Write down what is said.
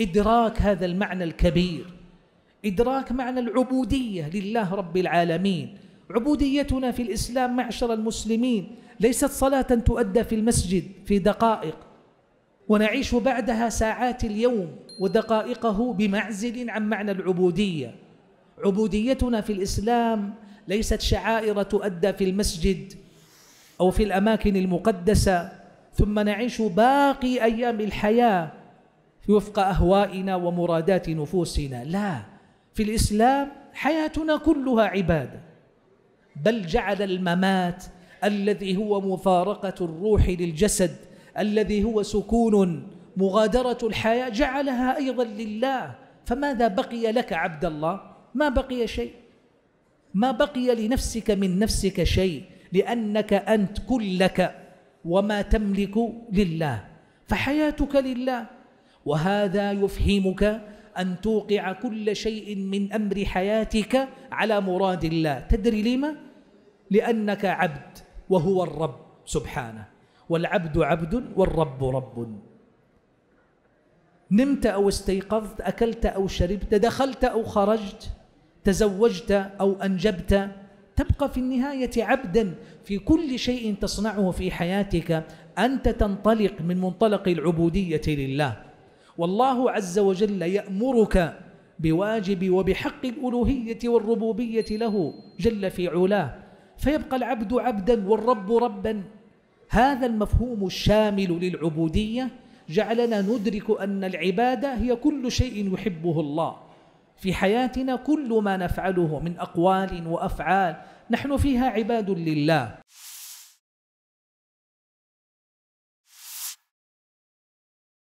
إدراك هذا المعنى الكبير إدراك معنى العبودية لله رب العالمين عبوديتنا في الإسلام معشر المسلمين ليست صلاة تؤدى في المسجد في دقائق ونعيش بعدها ساعات اليوم ودقائقه بمعزل عن معنى العبودية عبوديتنا في الإسلام ليست شعائر تؤدى في المسجد أو في الأماكن المقدسة ثم نعيش باقي أيام الحياة وفق أهوائنا ومرادات نفوسنا لا في الإسلام حياتنا كلها عبادة بل جعل الممات الذي هو مفارقة الروح للجسد الذي هو سكون مغادرة الحياة جعلها أيضا لله فماذا بقي لك عبد الله ما بقي شيء ما بقي لنفسك من نفسك شيء لأنك أنت كلك وما تملك لله فحياتك لله وهذا يفهمك أن توقع كل شيء من أمر حياتك على مراد الله تدري لما؟ لأنك عبد وهو الرب سبحانه والعبد عبد والرب رب نمت أو استيقظت أكلت أو شربت دخلت أو خرجت تزوجت أو أنجبت تبقى في النهاية عبدا في كل شيء تصنعه في حياتك أنت تنطلق من منطلق العبودية لله والله عز وجل يأمرك بواجب وبحق الألوهية والربوبية له جل في علاه فيبقى العبد عبدا والرب ربا هذا المفهوم الشامل للعبودية جعلنا ندرك أن العبادة هي كل شيء يحبه الله في حياتنا كل ما نفعله من أقوال وأفعال نحن فيها عباد لله